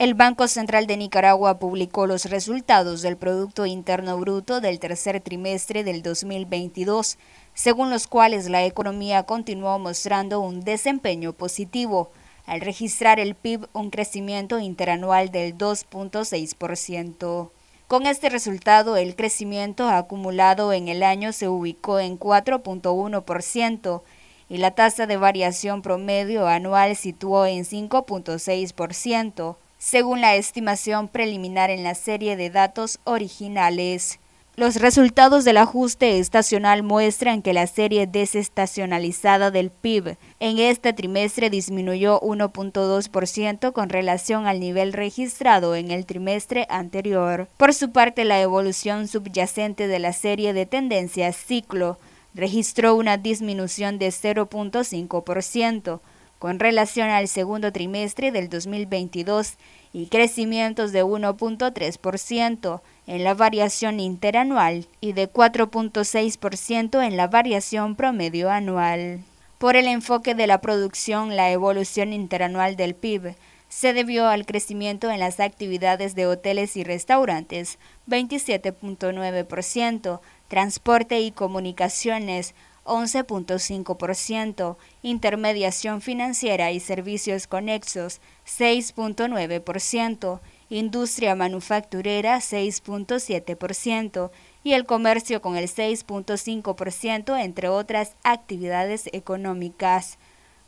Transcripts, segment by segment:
El Banco Central de Nicaragua publicó los resultados del Producto Interno Bruto del tercer trimestre del 2022, según los cuales la economía continuó mostrando un desempeño positivo, al registrar el PIB un crecimiento interanual del 2.6%. Con este resultado, el crecimiento acumulado en el año se ubicó en 4.1% y la tasa de variación promedio anual situó en 5.6% según la estimación preliminar en la serie de datos originales. Los resultados del ajuste estacional muestran que la serie desestacionalizada del PIB en este trimestre disminuyó 1.2% con relación al nivel registrado en el trimestre anterior. Por su parte, la evolución subyacente de la serie de tendencias ciclo registró una disminución de 0.5%, con relación al segundo trimestre del 2022 y crecimientos de 1.3% en la variación interanual y de 4.6% en la variación promedio anual. Por el enfoque de la producción, la evolución interanual del PIB se debió al crecimiento en las actividades de hoteles y restaurantes, 27.9%, transporte y comunicaciones, 11.5%, intermediación financiera y servicios conexos 6.9%, industria manufacturera 6.7% y el comercio con el 6.5%, entre otras actividades económicas.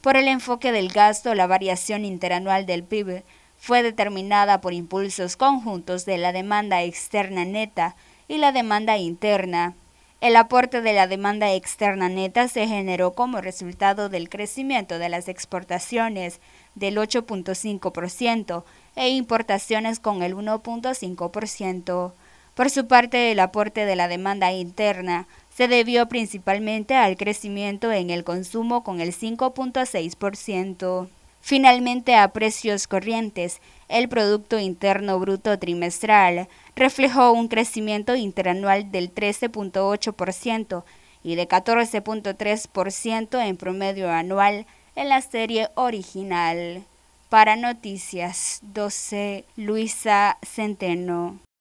Por el enfoque del gasto, la variación interanual del PIB fue determinada por impulsos conjuntos de la demanda externa neta y la demanda interna, el aporte de la demanda externa neta se generó como resultado del crecimiento de las exportaciones del 8.5% e importaciones con el 1.5%. Por su parte, el aporte de la demanda interna se debió principalmente al crecimiento en el consumo con el 5.6%. Finalmente, a precios corrientes, el Producto Interno Bruto trimestral reflejó un crecimiento interanual del 13.8% y de 14.3% en promedio anual en la serie original. Para Noticias 12, Luisa Centeno.